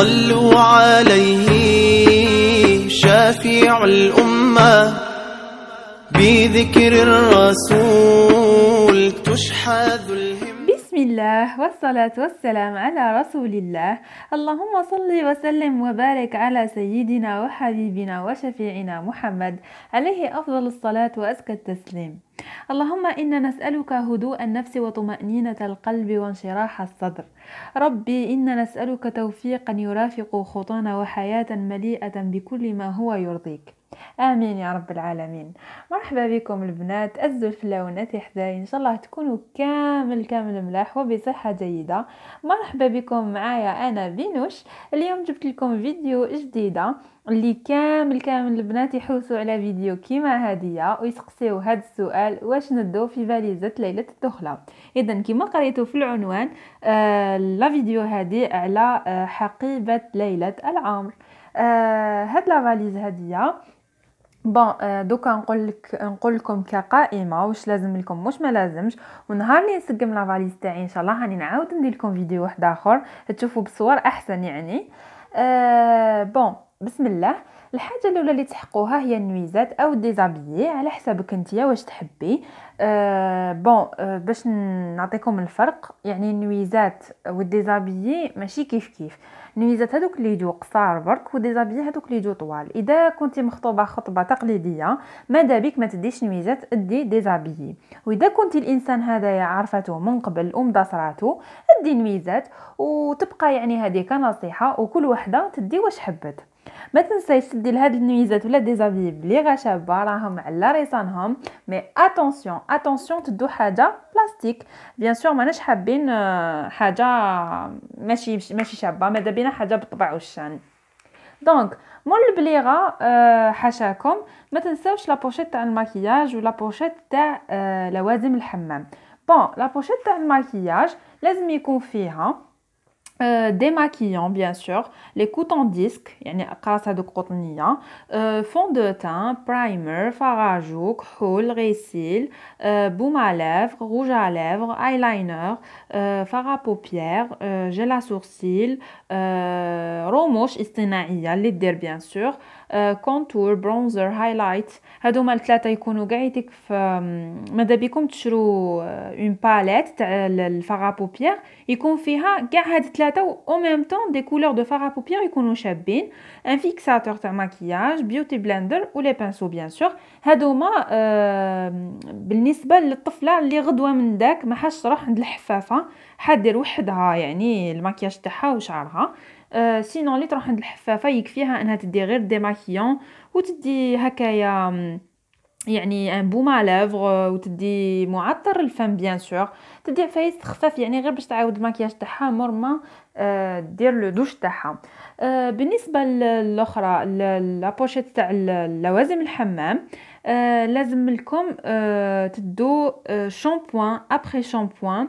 صلوا عليه شافيع الأمة بذكر الرسول تشحذ الهمة الله والصلاة والسلام على رسول الله اللهم صل وسلم وبارك على سيدنا وحبيبنا وشفيعنا محمد عليه أفضل الصلاة وأزكى التسليم اللهم إنا نسألك هدوء النفس وطمأنينة القلب وانشراح الصدر ربي إنا نسألك توفيقا يرافق خطانا وحياة مليئة بكل ما هو يرضيك امين يا رب العالمين مرحبا بكم البنات الزلفلاونات حداي ان شاء الله تكونوا كامل كامل ملاح وبصحه جيده مرحبا بكم معايا انا فينوش اليوم جبت لكم فيديو جديده اللي كامل كامل البنات يحوسوا على فيديو كيما هادية ويسقسيو هاد السؤال واش ندو في فاليزة ليلة الدخلة اذا كيما قريتو في العنوان آه لا فيديو هادي على آه حقيبة ليلة العمر آه هاد لا فاليز هادية بون euh, دوكا نقول لك نقول لكم كقائمه واش لازم لكم واش ما لازمش ونهار اللي نسقم لا تاعي ان شاء الله راني نعاود ندير لكم فيديو واحد اخر تشوفوا بصور احسن يعني أه بون بسم الله الحاجه الاولى اللي تحقوها هي النويزات او ديزابيي على حسابك نتيا واش تحبي أه بون أه باش نعطيكم الفرق يعني النويزات والديزابيي ماشي كيف كيف النويزات هذوك اللي يجوا قصار برك والديزابيي هذوك اللي يجوا طوال اذا كنتي مخطوبه خطبه تقليديه ماذا بك ما تديش نويزات ادي ديزابيي واذا كنتي الانسان هذا عرفته من قبل ام صراته ادي نويزات وتبقى يعني هذه كنصيحه وكل وحده تدي واش حبت ما تنسايش تدي لهاد النويزات ولا زافي بلي غشابه راهم على ريسانهم مي اتونسيون اتونسيون تدو حاجه بلاستيك بيان سور ماناش حابين آه، حاجه ماشي ماشي شابه ما بينا حاجه بالطبع والشان دونك مول البليغه أه حاشاكم ما تنساوش لابوشيت تاع الماكياج ولا بوشيت تاع آه، لوازم الحمام بون لابوشيت تاع الماكياج لازم يكون فيها Euh, démaquillant bien sûr, les cotons disques, hein, euh, fond de teint, primer, farajouk, joues récile, euh, boum à lèvres, rouge à lèvres, eyeliner, fard à paupières, gel à sourcils, romoche bien sûr, كونتور برونزر هايلايت هادوما الثلاثه يكونوا كاع يكف ماذا بكم تشرو اون آه، باليت تاع الفارا بوبيير يكون فيها كاع هاد الثلاثه و او ميم طون دي كولور دو فارا بوبيير يكونوا شابين ان فيكساتور تاع ماكياج بيوتي بلندر و لي بانسو بيان سور هادوما بالنسبه للطفله اللي غدوه من داك ما حاش تروح عند الحفافه حدير وحدها يعني الماكياج تاعها وشعرها أه سينو اللي تروح عند الحفافه يكفيها انها تدي غير ديماكيون وتدي هكايا يعني ان بوما لافغ آه، وتدي معطر الفم بيان سور تدي عفايس خفاف يعني غير باش تعاود الماكياج تاعها مور ما آه، دير لو دوش تاعها آه، بالنسبه للاخرى لابوشيت تاع لوازم الحمام لازم لكم تدو شامبوان ابري شامبوان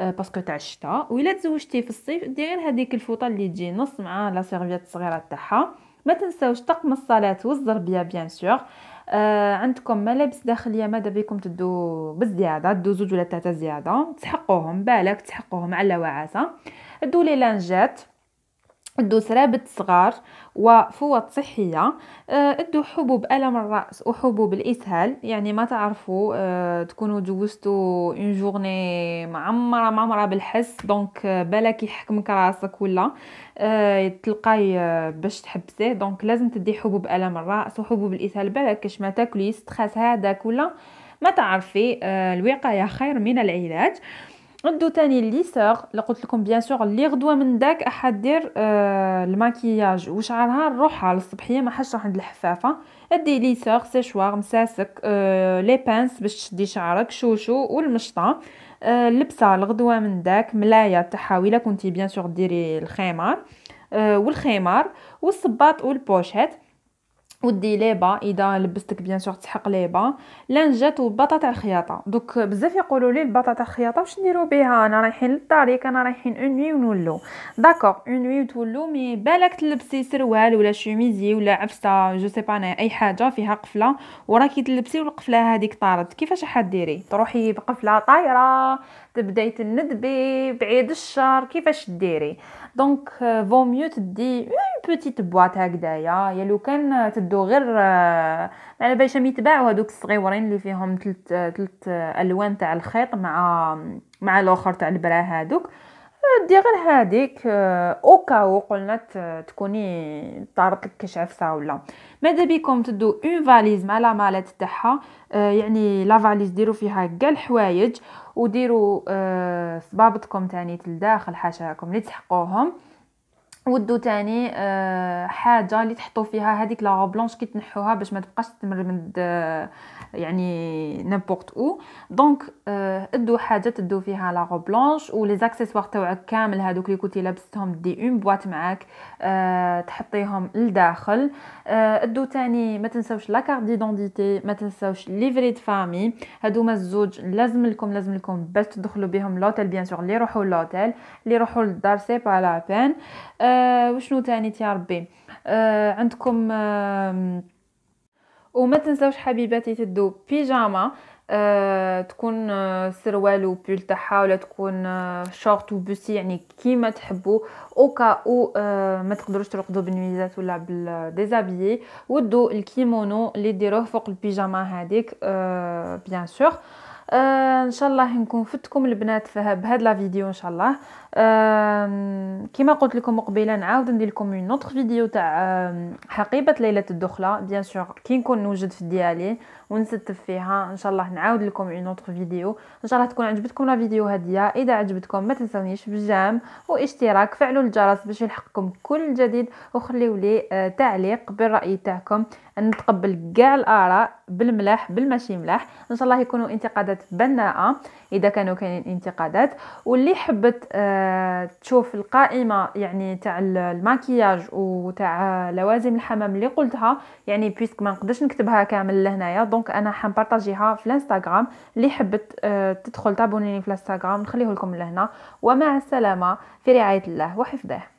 آه، باسكو تاع الشتاء الا تزوجتي في الصيف دير غير هذيك الفوطه اللي تجي نص مع لا سيرفيات الصغيره تاعها ما تنساوش طقم الصالات والزربيه بيان سور آه عندكم ملابس داخليه ماذا بكم تدو بالزياده دو زوج ولا ثلاثه زياده تحقوهم بالك تحقوهم على وعاسه دو لي لانجات ادو سرابت صغار وفوط صحية آه، ادو حبوب ألم الرأس وحبوب الإسهال يعني ما تعرفوا آه، تكونوا جوزتوا اون جورني معمرة معمرة بالحس دونك آه، بالك يحكمك راسك ولا تلقاي باش تحبسيه دونك لازم تدي حبوب ألم الرأس وحبوب الإسهال بلاك كاش ما تاكلي ستريس هذا ولا ما تعرفي الوقاية خير من العلاج ندو تاني اللي قلت لكم بيان سور اللي غدوه من داك دير آه الماكياج وشعرها على الصبحيه ما حش راح عند الحفافه ادي لي صاغ سيشوار مساسك آه لي بانس باش تشدي شعرك شوشو والمشطه آه اللبسه الغدوه من داك ملايه تاعها الا كنتي بيان سور ديري الخمار آه والخيمار والصباط والبوشيت ودي ليبا اذا لبستك بيان سور تحق ليبا لانجات وبطاطا الخياطه دوك بزاف يقولوا لي البطاطا الخياطه واش نديروا بها انا رايحين للطريق انا رايحين اون نوي ونولو داكوغ اون نوي وتولو مي بالك تلبسي سروال ولا شوميزي ولا عفسه جو سي با اي حاجه فيها قفله وراكي تلبسي والقفله هذيك طارت كيفاش حديري تروحي بقفله طايره تبداي تندبي بعيد الشر كيفاش ديري دونك فو ميو تدي اون بوتيت بواط هكذايا يا لو كان تدو غير على باش يتباعوا هذوك الصغيورين اللي فيهم ثلاث ثلاث الوان تاع الخيط مع مع الاخر تاع البرا هذوك دير غير هذيك اوكاو آه، وقلنا تكوني طارت لك كشعفسه ولا ماذا بكم تدو اون فاليز مع لا مالات تاعها آه، يعني لا فاليز ديروا فيها كاع الحوايج وديروا صبابتكم آه، تاني لداخل حاشاكم اللي تحقوهم ودو تاني آه، حاجه اللي تحطوا فيها هذيك لا بلونش كي تنحوها باش ما تبقاش تمرمد يعني نيمبورت او دونك ادو حاجه تدو فيها لا بلونش ولي زاكسيسوار تاعك كامل هذوك اللي كنتي لابستهم دي اون بواط معاك أه تحطيهم لداخل أه ادو تاني ما تنساوش لا كارت ديدونتيتي ما تنساوش ليفري دو فامي هادوما الزوج لازم لكم لازم لكم باش تدخلوا بهم لوتيل بيان سور اللي يروحوا لوتيل اللي يروحوا للدار سي با لا بين أه آه، وشنو تاني يا ربي آه عندكم آه وما تنساوش حبيباتي تدو بيجاما أه تكون آه، سروال وبول تاعها ولا تكون آه، شورت وبوسي يعني كيما تحبوا او كا او أه ما تقدروش ترقدوا بالنويزات ولا بالديزابي ودو الكيمونو اللي ديروه فوق البيجاما هذيك أه بيان سور أه آه، ان شاء الله نكون فتكم البنات بهاد لا فيديو ان شاء الله آه كما قلت لكم مقبلا نعاود ندير لكم اون اوتر فيديو تاع آه، حقيبه ليله الدخله بيان سور كي نكون نوجد في ديالي ونستف فيها ان شاء الله نعاود لكم اون اوتر فيديو ان شاء الله تكون عجبتكم لا فيديو هاديه اذا عجبتكم ما تنسونيش بجام واشتراك فعلوا الجرس باش يلحقكم كل جديد وخليوا لي آه، تعليق بالراي تاعكم نتقبل كاع الاراء بالملاح بالماشي ملاح ان شاء الله يكونوا انتقادات انتقادات بناءه اذا كانوا كاينين انتقادات واللي حبت آه تشوف القائمه يعني تاع الماكياج وتاع لوازم الحمام اللي قلتها يعني بيسك ما نقدرش نكتبها كامل لهنايا دونك انا حنبارطاجيها في الانستغرام اللي حبت آه تدخل تابونيني في الانستغرام نخليه لكم لهنا ومع السلامه في رعايه الله وحفظه